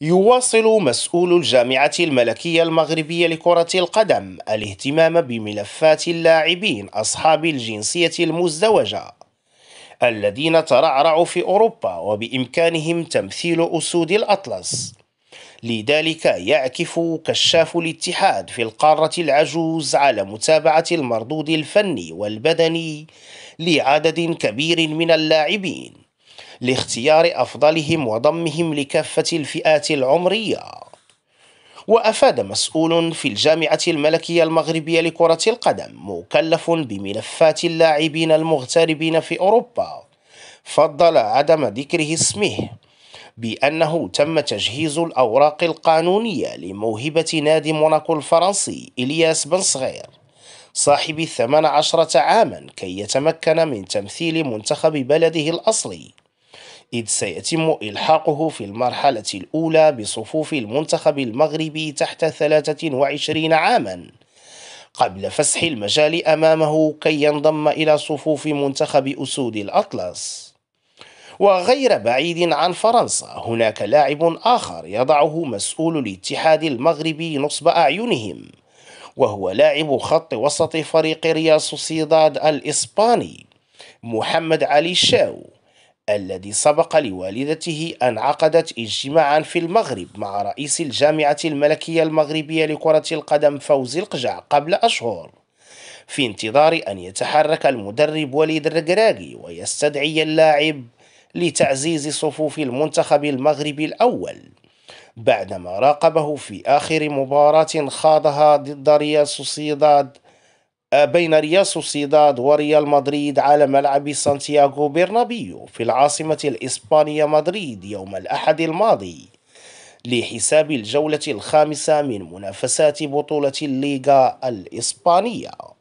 يواصل مسؤول الجامعة الملكية المغربية لكرة القدم الاهتمام بملفات اللاعبين أصحاب الجنسية المزدوجة الذين ترعرعوا في أوروبا وبإمكانهم تمثيل أسود الأطلس لذلك يعكف كشاف الاتحاد في القارة العجوز على متابعة المردود الفني والبدني لعدد كبير من اللاعبين لاختيار أفضلهم وضمهم لكافة الفئات العمرية وأفاد مسؤول في الجامعة الملكية المغربية لكرة القدم مكلف بملفات اللاعبين المغتربين في أوروبا فضل عدم ذكره اسمه بأنه تم تجهيز الأوراق القانونية لموهبة نادي موناكو الفرنسي إلياس بن صغير صاحب الثمان عشرة عاما كي يتمكن من تمثيل منتخب بلده الأصلي إذ سيتم إلحاقه في المرحلة الأولى بصفوف المنتخب المغربي تحت 23 عاماً قبل فسح المجال أمامه كي ينضم إلى صفوف منتخب أسود الأطلس وغير بعيد عن فرنسا هناك لاعب آخر يضعه مسؤول الاتحاد المغربي نصب أعينهم وهو لاعب خط وسط فريق ريال سوسيداد الإسباني محمد علي شاو الذي سبق لوالدته أن عقدت اجتماعا في المغرب مع رئيس الجامعة الملكية المغربية لكرة القدم فوزي القجع قبل أشهر في انتظار أن يتحرك المدرب وليد الرقراقي ويستدعي اللاعب لتعزيز صفوف المنتخب المغربي الأول بعدما راقبه في آخر مباراة خاضها ضد ريال سوسيداد بين ريال سوسيداد وريال مدريد على ملعب سانتياغو برنابيو في العاصمة الإسبانية مدريد يوم الأحد الماضي لحساب الجولة الخامسة من منافسات بطولة الليغا الإسبانية